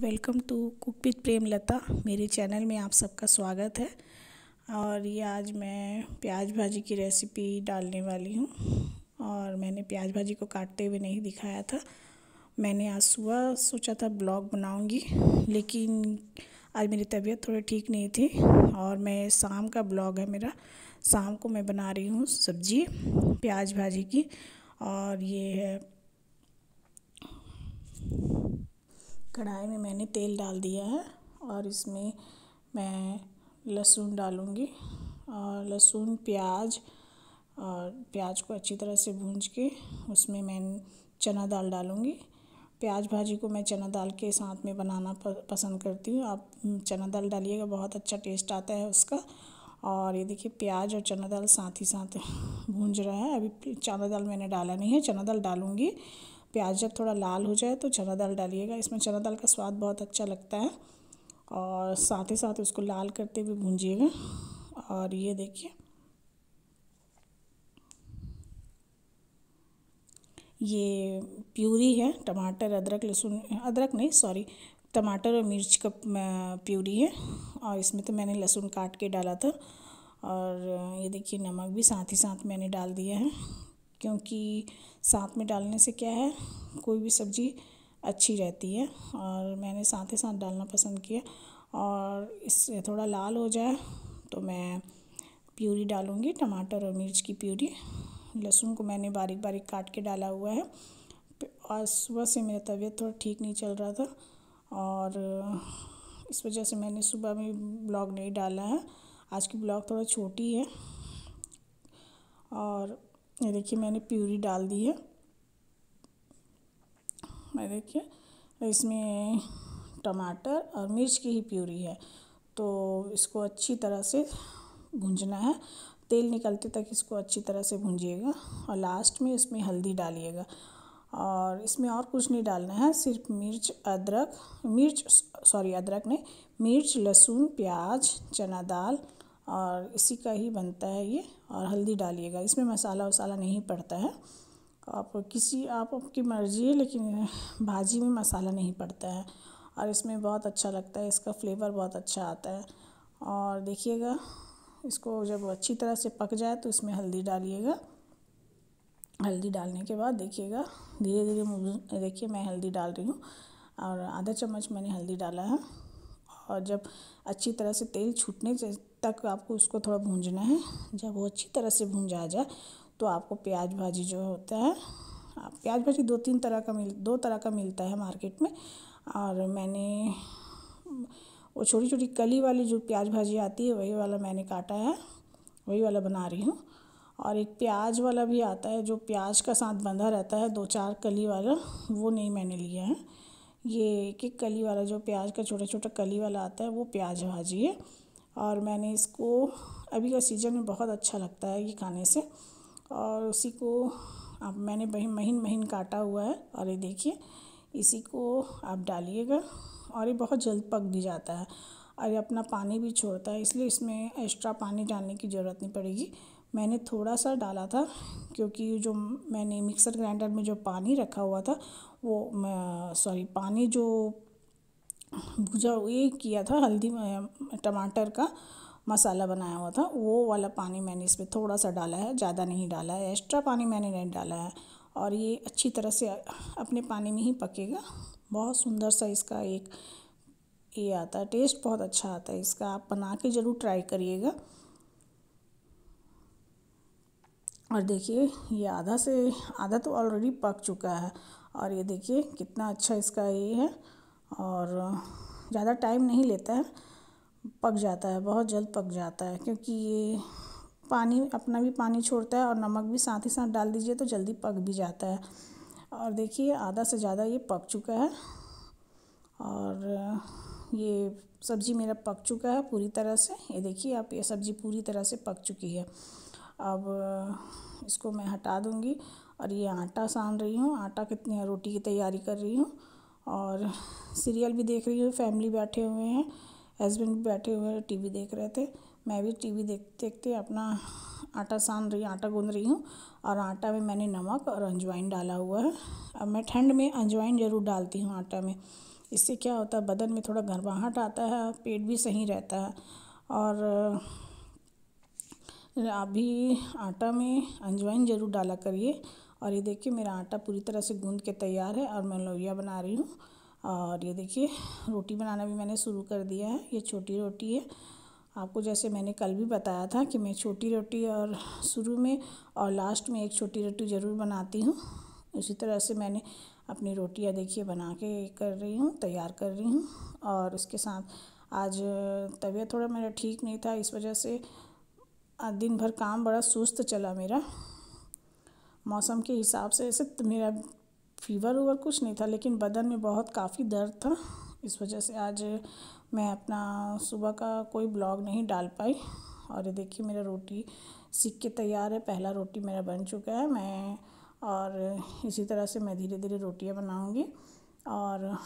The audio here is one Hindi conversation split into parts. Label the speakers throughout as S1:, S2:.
S1: welcome to cook with Premlata मेरे चैनल में आप सबका स्वागत है और ये आज मैं प्याज भाजी की रेसिपी डालने वाली हूँ और मैंने प्याज भाजी को काटते हुए नहीं दिखाया था मैंने आज सुबह सोचा था ब्लॉग बनाऊँगी लेकिन आज मेरी तबीयत थोड़ी ठीक नहीं थी और मैं शाम का ब्लॉग है मेरा शाम को मैं बना रही हूँ सब्जी प्याज भाजी की और ये है कढ़ाई में मैंने तेल डाल दिया है और इसमें मैं लहसुन डालूँगी और लहसुन प्याज और प्याज को अच्छी तरह से भूंज के उसमें मैं चना दाल डालूँगी प्याज भाजी को मैं चना दाल के साथ में बनाना पसंद करती हूँ आप चना दाल डालिएगा बहुत अच्छा टेस्ट आता है उसका और ये देखिए प्याज और चना दाल साथ ही साथ भूंज रहा है अभी चना दाल मैंने डाला नहीं है चना दाल डालूँगी प्याज जब थोड़ा लाल हो जाए तो चना दाल डालिएगा इसमें चना दाल का स्वाद बहुत अच्छा लगता है और साथ ही साथ उसको लाल करते हुए भूंजिएगा और ये देखिए ये प्यूरी है टमाटर अदरक लहसुन अदरक नहीं सॉरी टमाटर और मिर्च का प्यूरी है और इसमें तो मैंने लहसुन काट के डाला था और ये देखिए नमक भी साथ ही साथ मैंने डाल दिया है क्योंकि साथ में डालने से क्या है कोई भी सब्ज़ी अच्छी रहती है और मैंने साथ ही साथ डालना पसंद किया और इससे थोड़ा लाल हो जाए तो मैं प्यूरी डालूँगी टमाटर और मिर्च की प्यूरी लहसुन को मैंने बारीक बारीक काट के डाला हुआ है और सुबह से मेरा तबीयत थोड़ा ठीक नहीं चल रहा था और इस वजह से मैंने सुबह में ब्लॉग नहीं डाला है आज की ब्लॉग थोड़ा छोटी है और ये देखिए मैंने प्यूरी डाल दी है मैं देखिए इसमें टमाटर और मिर्च की ही प्यूरी है तो इसको अच्छी तरह से भूंजना है तेल निकलते तक इसको अच्छी तरह से भूंजिएगा और लास्ट में इसमें हल्दी डालिएगा और इसमें और कुछ नहीं डालना है सिर्फ मिर्च अदरक मिर्च सॉरी अदरक नहीं मिर्च लहसुन प्याज चना दाल और इसी का ही बनता है ये और हल्दी डालिएगा इसमें मसाला वसाला नहीं पड़ता है आप किसी आप आपकी मर्ज़ी है लेकिन भाजी में मसाला नहीं पड़ता है और इसमें बहुत अच्छा लगता है इसका फ्लेवर बहुत अच्छा आता है और देखिएगा इसको जब अच्छी तरह से पक जाए तो इसमें हल्दी डालिएगा हल्दी डालने के बाद देखिएगा धीरे धीरे देखिए मैं हल्दी डाल रही हूँ और आधा चम्मच मैंने हल्दी डाला है और जब अच्छी तरह से तेल छूटने तक आपको उसको थोड़ा भूंजना है जब वो अच्छी तरह से भूंजा जाए तो आपको प्याज भाजी जो होता है प्याज भाजी दो तीन तरह का मिल दो तरह का मिलता है मार्केट में और मैंने वो छोटी छोटी कली वाली जो प्याज भाजी आती है वही वाला मैंने काटा है वही वाला बना रही हूँ और एक प्याज वाला भी आता है जो प्याज का साथ बंधा रहता है दो चार कली वाला वो नहीं मैंने लिया है ये एक एक कली वाला जो प्याज का छोटा छोटा कली वाला आता है वो प्याज भाजी है और मैंने इसको अभी का सीज़न में बहुत अच्छा लगता है ये खाने से और उसी को अब मैंने बही महीन महीन काटा हुआ है और ये देखिए इसी को आप डालिएगा और ये बहुत जल्द पक भी जाता है और ये अपना पानी भी छोड़ता है इसलिए इसमें एक्स्ट्रा पानी डालने की ज़रूरत नहीं पड़ेगी मैंने थोड़ा सा डाला था क्योंकि जो मैंने मिक्सर ग्राइंडर में जो पानी रखा हुआ था वो सॉरी पानी जो भुजा ये किया था हल्दी टमाटर का मसाला बनाया हुआ था वो वाला पानी मैंने इसमें थोड़ा सा डाला है ज़्यादा नहीं डाला है एक्स्ट्रा पानी मैंने नहीं डाला है और ये अच्छी तरह से अपने पानी में ही पकेगा बहुत सुंदर सा इसका एक ये आता है टेस्ट बहुत अच्छा आता है इसका आप बना के ज़रूर ट्राई करिएगा और देखिए ये आधा से आधा तो ऑलरेडी पक चुका है और ये देखिए कितना अच्छा इसका ये है और ज़्यादा टाइम नहीं लेता है पक जाता है बहुत जल्द पक जाता है क्योंकि ये पानी अपना भी पानी छोड़ता है और नमक भी साथ ही साथ डाल दीजिए तो जल्दी पक भी जाता है और देखिए आधा से ज़्यादा ये पक चुका है और ये सब्ज़ी मेरा पक चुका है पूरी तरह से ये देखिए आप ये सब्ज़ी पूरी तरह से पक चुकी है अब इसको मैं हटा दूँगी और ये आटा सान रही हूँ आटा कितनी रोटी की तैयारी कर रही हूँ और सीरियल भी देख रही हूँ फैमिली बैठे हुए हैं हस्बैंड भी बैठे हुए हैं टीवी देख रहे थे मैं भी टीवी देख देखते अपना आटा सान रही आटा गूंद रही हूँ और आटा में मैंने नमक और अंजवाइन डाला हुआ है अब मैं ठंड में अंजवाइन ज़रूर डालती हूँ आटा में इससे क्या होता है बदन में थोड़ा गर्माहट आता है पेट भी सही रहता है और अभी आटा में अंजवाइन ज़रूर डाला करिए और ये देखिए मेरा आटा पूरी तरह से गूंद के तैयार है और मैं लोहिया बना रही हूँ और ये देखिए रोटी बनाना भी मैंने शुरू कर दिया है ये छोटी रोटी है आपको जैसे मैंने कल भी बताया था कि मैं छोटी रोटी और शुरू में और लास्ट में एक छोटी रोटी ज़रूर बनाती हूँ उसी तरह से मैंने अपनी रोटियाँ देखिए बना के कर रही हूँ तैयार कर रही हूँ और उसके साथ आज तबीयत थोड़ा मेरा ठीक नहीं था इस वजह से दिन भर काम बड़ा सुस्त चला मेरा मौसम के हिसाब से ऐसे तो मेरा फीवर उवर कुछ नहीं था लेकिन बदन में बहुत काफ़ी दर्द था इस वजह से आज मैं अपना सुबह का कोई ब्लॉग नहीं डाल पाई और ये देखिए मेरा रोटी सीख के तैयार है पहला रोटी मेरा बन चुका है मैं और इसी तरह से मैं धीरे धीरे रोटियां बनाऊंगी और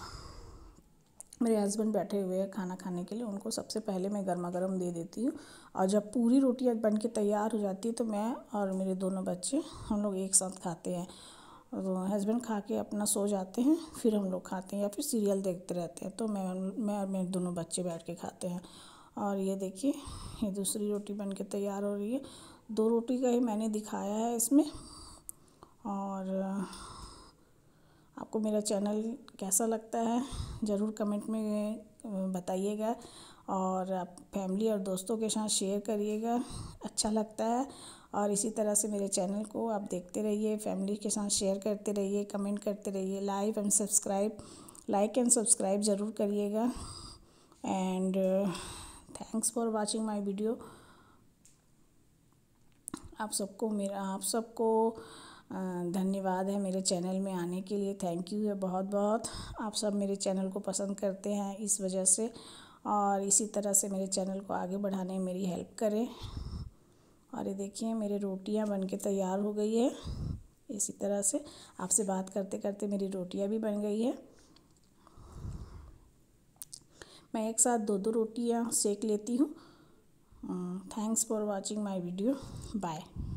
S1: मेरे हस्बैंड बैठे हुए हैं खाना खाने के लिए उनको सबसे पहले मैं गर्मा गर्म दे देती हूँ और जब पूरी रोटी बन के तैयार हो जाती है तो मैं और मेरे दोनों बच्चे हम लोग एक साथ खाते हैं और तो हस्बैंड खा के अपना सो जाते हैं फिर हम लोग खाते हैं या फिर सीरियल देखते रहते हैं तो मैं मैं और मेरे दोनों बच्चे बैठ के खाते हैं और ये देखिए ये दूसरी रोटी बन के तैयार हो रही है दो रोटी का ही मैंने दिखाया है इसमें और आपको मेरा चैनल कैसा लगता है ज़रूर कमेंट में बताइएगा और आप फैमिली और दोस्तों के साथ शेयर करिएगा अच्छा लगता है और इसी तरह से मेरे चैनल को आप देखते रहिए फैमिली के साथ शेयर करते रहिए कमेंट करते रहिए like and subscribe like and subscribe ज़रूर करिएगा and thanks for watching my video आप सबको मेरा आप सबको धन्यवाद है मेरे चैनल में आने के लिए थैंक यू है बहुत बहुत आप सब मेरे चैनल को पसंद करते हैं इस वजह से और इसी तरह से मेरे चैनल को आगे बढ़ाने में मेरी हेल्प करें और ये देखिए मेरे रोटियां बन के तैयार हो गई है इसी तरह से आपसे बात करते करते मेरी रोटियां भी बन गई है मैं एक साथ दो दो रोटियां सेक लेती हूँ thanks for watching my video bye